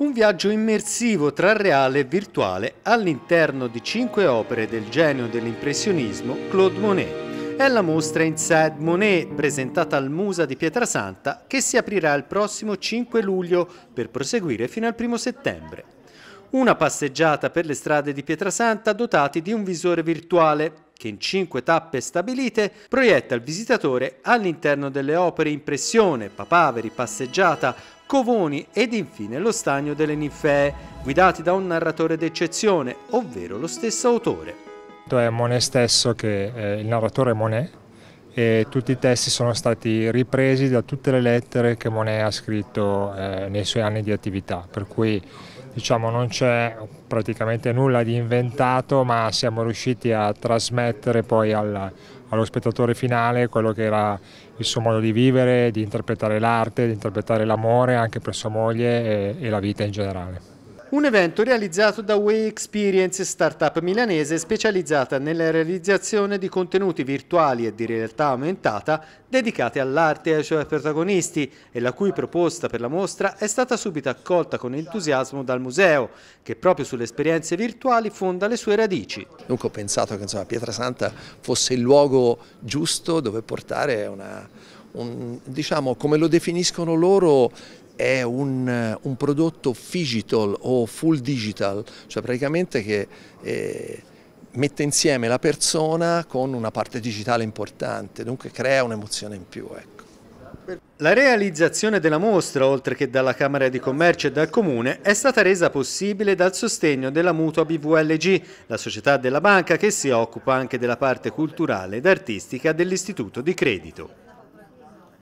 un viaggio immersivo tra reale e virtuale all'interno di cinque opere del genio dell'impressionismo Claude Monet. È la mostra Inside Monet presentata al Musa di Pietrasanta che si aprirà il prossimo 5 luglio per proseguire fino al 1 settembre. Una passeggiata per le strade di Pietrasanta dotati di un visore virtuale che in cinque tappe stabilite proietta il visitatore all'interno delle opere in pressione, Papaveri, Passeggiata, Covoni ed infine lo stagno delle ninfee, guidati da un narratore d'eccezione, ovvero lo stesso autore. È Monet stesso che eh, il narratore Monet e tutti i testi sono stati ripresi da tutte le lettere che Monet ha scritto eh, nei suoi anni di attività, per cui diciamo, non c'è praticamente nulla di inventato, ma siamo riusciti a trasmettere poi al, allo spettatore finale quello che era il suo modo di vivere, di interpretare l'arte, di interpretare l'amore anche per sua moglie e, e la vita in generale. Un evento realizzato da Way Experience, startup milanese specializzata nella realizzazione di contenuti virtuali e di realtà aumentata dedicati all'arte e ai suoi protagonisti e la cui proposta per la mostra è stata subito accolta con entusiasmo dal museo che proprio sulle esperienze virtuali fonda le sue radici. Dunque ho pensato che insomma, Pietrasanta fosse il luogo giusto dove portare una, un, diciamo, come lo definiscono loro, è un, eh, un prodotto digital o full digital, cioè praticamente che eh, mette insieme la persona con una parte digitale importante, dunque crea un'emozione in più. Ecco. La realizzazione della mostra, oltre che dalla Camera di Commercio e dal Comune, è stata resa possibile dal sostegno della mutua BVLG, la società della banca che si occupa anche della parte culturale ed artistica dell'Istituto di Credito.